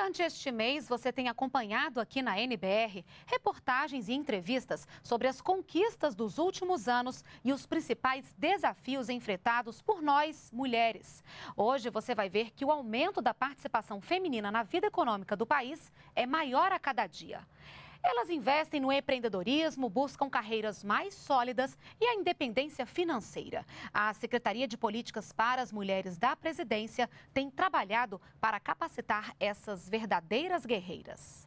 Durante este mês, você tem acompanhado aqui na NBR reportagens e entrevistas sobre as conquistas dos últimos anos e os principais desafios enfrentados por nós, mulheres. Hoje você vai ver que o aumento da participação feminina na vida econômica do país é maior a cada dia. Elas investem no empreendedorismo, buscam carreiras mais sólidas e a independência financeira. A Secretaria de Políticas para as Mulheres da Presidência tem trabalhado para capacitar essas verdadeiras guerreiras.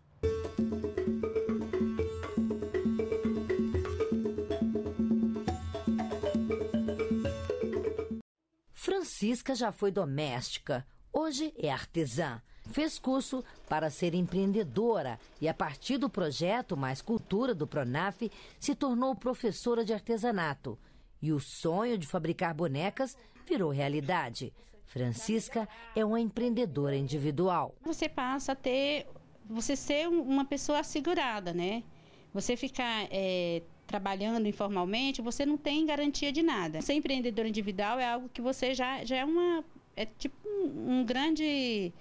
Francisca já foi doméstica, hoje é artesã. Fez curso para ser empreendedora e, a partir do projeto Mais Cultura do Pronaf, se tornou professora de artesanato. E o sonho de fabricar bonecas virou realidade. Francisca é uma empreendedora individual. Você passa a ter, você ser uma pessoa assegurada, né? Você ficar é, trabalhando informalmente, você não tem garantia de nada. Ser empreendedor individual é algo que você já, já é uma. É tipo um, um grande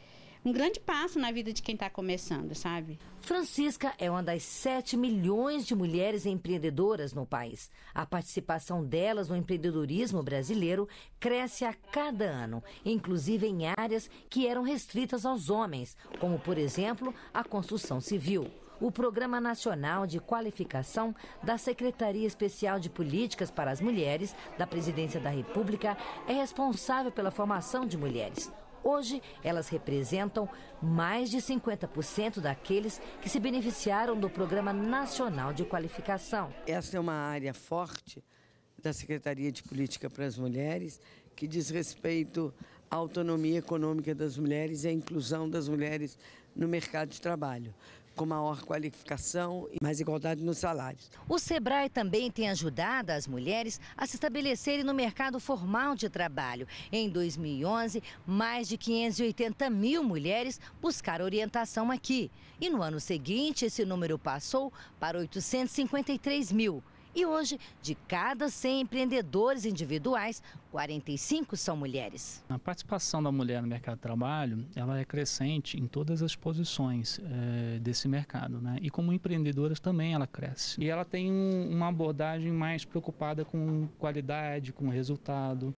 um grande passo na vida de quem está começando, sabe? Francisca é uma das 7 milhões de mulheres empreendedoras no país. A participação delas no empreendedorismo brasileiro cresce a cada ano, inclusive em áreas que eram restritas aos homens, como, por exemplo, a construção civil o Programa Nacional de Qualificação da Secretaria Especial de Políticas para as Mulheres da Presidência da República é responsável pela formação de mulheres. Hoje, elas representam mais de 50% daqueles que se beneficiaram do Programa Nacional de Qualificação. Essa é uma área forte da Secretaria de Política para as Mulheres, que diz respeito à autonomia econômica das mulheres e à inclusão das mulheres no mercado de trabalho com maior qualificação e mais igualdade nos salários. O SEBRAE também tem ajudado as mulheres a se estabelecerem no mercado formal de trabalho. Em 2011, mais de 580 mil mulheres buscaram orientação aqui. E no ano seguinte, esse número passou para 853 mil. E hoje, de cada 100 empreendedores individuais, 45 são mulheres. A participação da mulher no mercado de trabalho, ela é crescente em todas as posições é, desse mercado, né? E como empreendedoras também ela cresce. E ela tem um, uma abordagem mais preocupada com qualidade, com resultado.